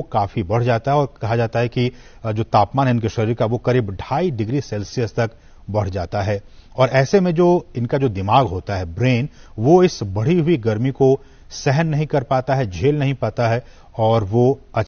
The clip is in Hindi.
वो काफी बढ़ जाता है और कहा जाता है कि जो तापमान है इनके शरीर का वो करीब ढाई डिग्री सेल्सियस तक बढ़ जाता है और ऐसे में जो इनका जो दिमाग होता है ब्रेन वो इस बढ़ी हुई गर्मी को सहन नहीं कर पाता है झेल नहीं पाता है और वो